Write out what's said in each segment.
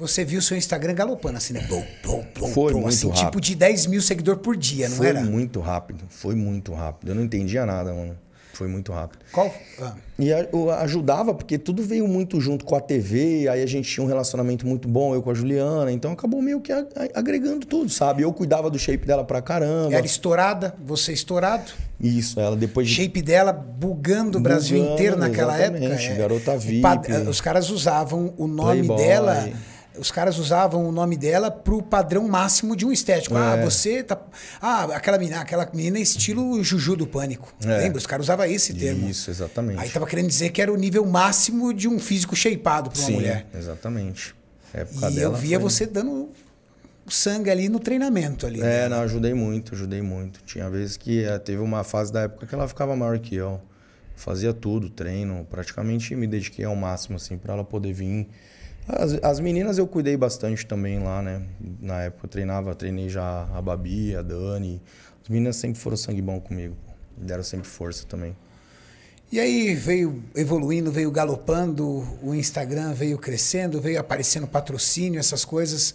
Você viu seu Instagram galopando assim, né? Bom, bom, bom, foi bom, muito assim, tipo rápido. tipo de 10 mil seguidores por dia, não foi era? Foi muito rápido, foi muito rápido. Eu não entendia nada, mano. Foi muito rápido. Qual? Ah. E ajudava, porque tudo veio muito junto com a TV, aí a gente tinha um relacionamento muito bom, eu com a Juliana, então acabou meio que agregando tudo, sabe? Eu cuidava do shape dela pra caramba. Era estourada, você estourado. Isso, ela depois de... Shape dela bugando o Brasil inteiro naquela época. É. Garota VIP. Eh, os caras usavam o nome Playboy. dela os caras usavam o nome dela pro padrão máximo de um estético. Ah, é. Ah, você tá. Ah, aquela menina, aquela menina é estilo Juju do Pânico. É. Lembra? Os caras usavam esse termo. Isso, exatamente. Aí tava querendo dizer que era o nível máximo de um físico shapeado pra uma Sim, mulher. Exatamente. e eu via foi... você dando sangue ali no treinamento ali. É, né? não, ajudei muito, ajudei muito. Tinha vezes que eh, teve uma fase da época que ela ficava maior que eu. Fazia tudo, treino, praticamente me dediquei ao máximo assim para ela poder vir as, as, meninas eu cuidei bastante também lá, né? Na época eu treinava, treinei já a Babi, a Dani. As meninas sempre foram sangue bom comigo. Deram sempre força também. E aí veio evoluindo, veio galopando, o Instagram veio crescendo, veio aparecendo patrocínio, essas coisas.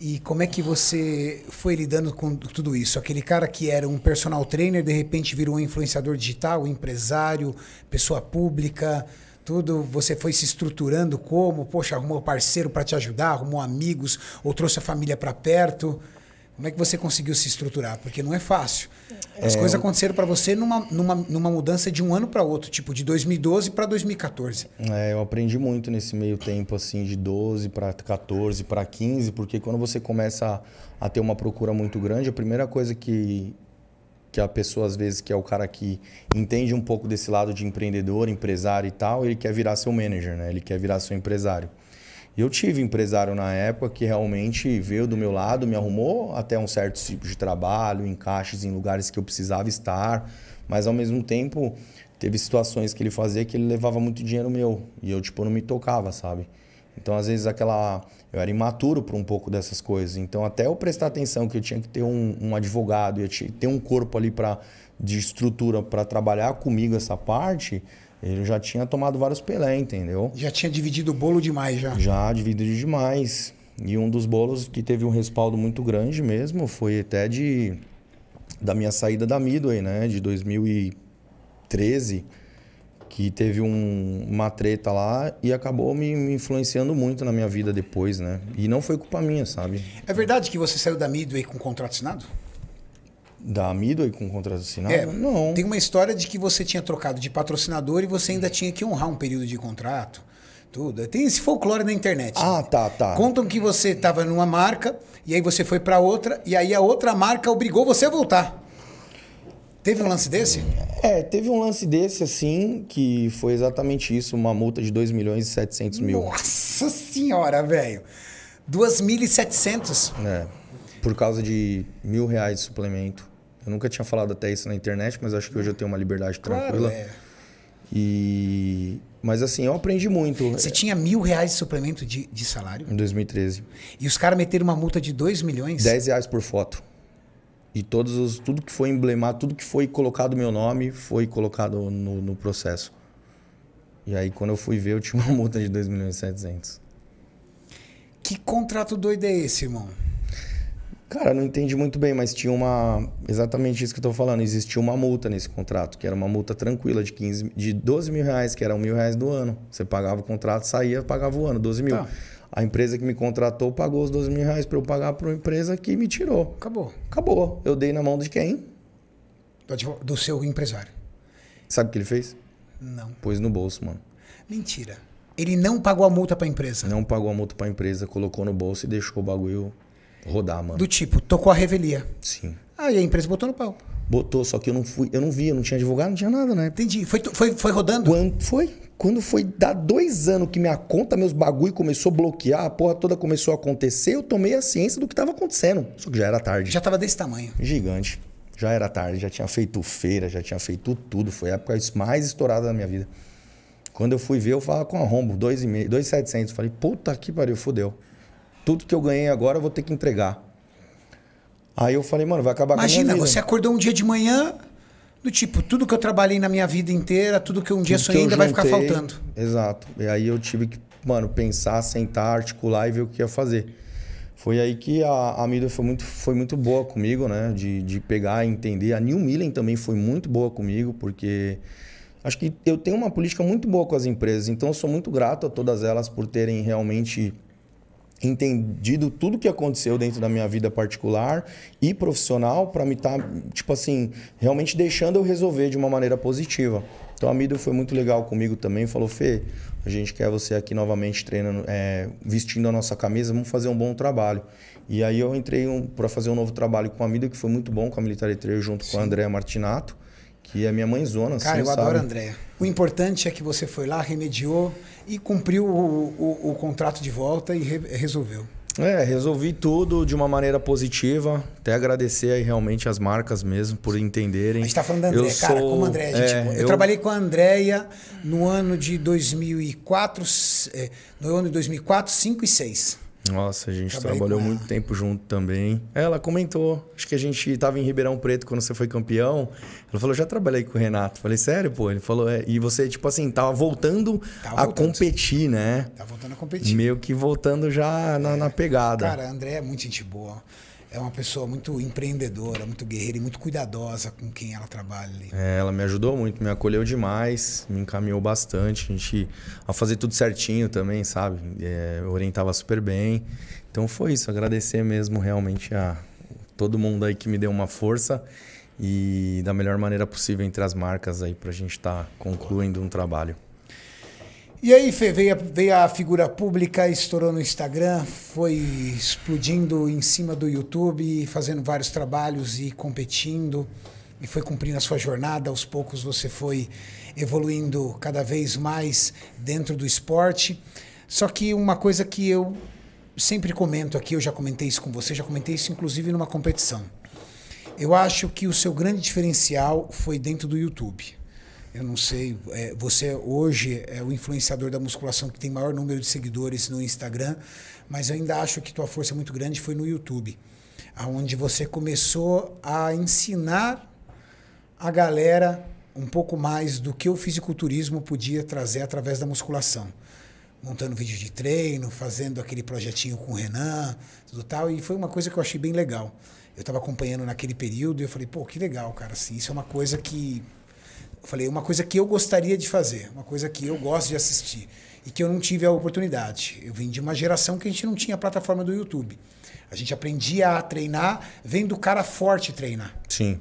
E como é que você foi lidando com tudo isso? Aquele cara que era um personal trainer, de repente virou um influenciador digital, empresário, pessoa pública tudo, você foi se estruturando como? Poxa, arrumou parceiro para te ajudar, arrumou amigos, ou trouxe a família para perto. Como é que você conseguiu se estruturar? Porque não é fácil. As é, coisas aconteceram para você numa, numa, numa mudança de um ano para outro, tipo de 2012 para 2014. É, eu aprendi muito nesse meio tempo, assim, de 12 para 14 para 15, porque quando você começa a, a ter uma procura muito grande, a primeira coisa que, que a pessoa às vezes que é o cara que entende um pouco desse lado de empreendedor, empresário e tal, ele quer virar seu manager, né? Ele quer virar seu empresário. E eu tive empresário na época que realmente veio do meu lado, me arrumou até um certo tipo de trabalho, encaixes em lugares que eu precisava estar, mas ao mesmo tempo teve situações que ele fazia que ele levava muito dinheiro meu e eu tipo não me tocava, sabe? Então, às vezes, aquela. Eu era imaturo para um pouco dessas coisas. Então, até eu prestar atenção que eu tinha que ter um, um advogado, eu tinha que ter um corpo ali pra, de estrutura para trabalhar comigo essa parte, eu já tinha tomado vários Pelé, entendeu? Já tinha dividido o bolo demais, já? Já, dividido demais. E um dos bolos que teve um respaldo muito grande mesmo foi até de da minha saída da Midway, né? De 2013 que teve um, uma treta lá e acabou me, me, influenciando muito na minha vida depois, né? E não foi culpa minha, sabe? É verdade que você saiu da Midway com contrato assinado? Da Midway com contrato assinado? É, não. Tem uma história de que você tinha trocado de patrocinador e você ainda tinha que honrar um período de contrato. Tudo. Tem esse folclore na internet. Ah, tá, tá. Contam que você estava numa marca e aí você foi para outra e aí a outra marca obrigou você a voltar. Teve um lance desse? É, teve um lance desse, assim, que foi exatamente isso, uma multa de 2 milhões e 700 mil. Nossa senhora, velho! 2.700? É, por causa de mil reais de suplemento. Eu nunca tinha falado até isso na internet, mas acho que hoje eu tenho uma liberdade tranquila. Claro, é. E... Mas assim, eu aprendi muito. Você tinha mil reais de suplemento de, de salário? Em 2013. E os caras meteram uma multa de 2 milhões? 10 reais por foto. E todos os, tudo que foi emblemado, tudo que foi colocado meu nome, foi colocado no, no processo. E aí, quando eu fui ver, eu tinha uma multa de 2 milhões e Que contrato doido é esse, irmão? Cara, não entendi muito bem, mas tinha uma. Exatamente isso que eu tô falando. Existia uma multa nesse contrato, que era uma multa tranquila de 15, de 12 mil reais, que era 1 mil reais do ano. Você pagava o contrato, saía, pagava o ano, 12 mil. Tá. A empresa que me contratou pagou os 12 mil reais para eu pagar para uma empresa que me tirou. Acabou. Acabou. Eu dei na mão de quem? Do, do seu empresário. Sabe o que ele fez? Não. Pôs no bolso, mano. Mentira. Ele não pagou a multa para a empresa? Não pagou a multa para a empresa, colocou no bolso e deixou o bagulho rodar, mano. Do tipo, tocou a revelia. Sim. Aí a empresa botou no pau. Botou, só que eu não fui, eu não vi, eu não tinha advogado, não tinha nada, né? Entendi. Foi, foi, foi rodando? Quando foi? Quando foi dar dois anos que minha conta, meus bagulho começou a bloquear, a porra toda começou a acontecer, eu tomei a ciência do que estava acontecendo. Só que já era tarde. Já estava desse tamanho. Gigante. Já era tarde, já tinha feito feira, já tinha feito tudo. Foi a época mais estourada da minha vida. Quando eu fui ver, eu falava com a Rombo, 2,700. Falei, puta que pariu, fodeu. Tudo que eu ganhei agora eu vou ter que entregar. Aí eu falei, mano, vai acabar Imagina, com a minha vida. você acordou um dia de manhã, do tipo, tudo que eu trabalhei na minha vida inteira, tudo que um dia tudo sonhei ainda juntei, vai ficar faltando. Exato. E aí eu tive que, mano, pensar, sentar, articular e ver o que ia fazer. Foi aí que a, a foi muito, foi muito boa comigo, né? De, de pegar e entender. A New Millen também foi muito boa comigo, porque acho que eu tenho uma política muito boa com as empresas. Então, eu sou muito grato a todas elas por terem realmente entendido tudo que aconteceu dentro da minha vida particular e profissional para me estar, tá, tipo assim, realmente deixando eu resolver de uma maneira positiva. Então a Mido foi muito legal comigo também, falou, Fê, a gente quer você aqui novamente treinando, é, vestindo a nossa camisa, vamos fazer um bom trabalho. E aí eu entrei um, para fazer um novo trabalho com a Mido, que foi muito bom com a Militar Trail junto Sim. com a Andréa Martinato que é minha mãezona. Cara, assim, eu sabe. adoro a Andréia. O importante é que você foi lá, remediou e cumpriu o, o, o contrato de volta e re, resolveu. É, resolvi tudo de uma maneira positiva. Até agradecer aí realmente as marcas mesmo por entenderem. A gente tá falando da Andréia, cara, sou... como a Andréia, é, gente. É, eu, eu trabalhei com a Andréia no ano de 2004, é, no ano de 2004, 5 e 6. Nossa, a gente Acabei tá trabalhou muito tempo junto também. Ela comentou, acho que a gente estava em Ribeirão Preto quando você foi campeão. Ela falou: já trabalhei com o Renato. Falei, sério, pô? Ele falou, é. E você, tipo assim, tava voltando tava a voltando, competir, né? Tava voltando a competir. Meio que voltando já é. na, na, pegada. Cara, André é muito gente boa é uma pessoa muito empreendedora, muito guerreira e muito cuidadosa com quem ela trabalha ali. É, ela me ajudou muito, me acolheu demais, me encaminhou bastante. A gente a fazer tudo certinho também, sabe? É, orientava super bem. Então foi isso, agradecer mesmo realmente a todo mundo aí que me deu uma força e da melhor maneira possível entre as marcas aí para a gente estar tá concluindo um trabalho. E aí, Fê, veio a, veio a, figura pública, estourou no Instagram, foi explodindo em cima do YouTube, fazendo vários trabalhos e competindo, e foi cumprindo a sua jornada. Aos poucos você foi evoluindo cada vez mais dentro do esporte. Só que uma coisa que eu sempre comento aqui, eu já comentei isso com você, já comentei isso inclusive numa competição. Eu acho que o seu grande diferencial foi dentro do YouTube eu não sei, é, você hoje é o influenciador da musculação que tem maior número de seguidores no Instagram, mas eu ainda acho que tua força é muito grande foi no YouTube, aonde você começou a ensinar a galera um pouco mais do que o fisiculturismo podia trazer através da musculação. Montando vídeo de treino, fazendo aquele projetinho com o Renan, tudo tal, e foi uma coisa que eu achei bem legal. Eu estava acompanhando naquele período e eu falei, pô, que legal, cara, assim, isso é uma coisa que eu falei, uma coisa que eu gostaria de fazer, uma coisa que eu gosto de assistir e que eu não tive a oportunidade. Eu vim de uma geração que a gente não tinha a plataforma do YouTube. A gente aprendia a treinar vendo o cara forte treinar. Sim.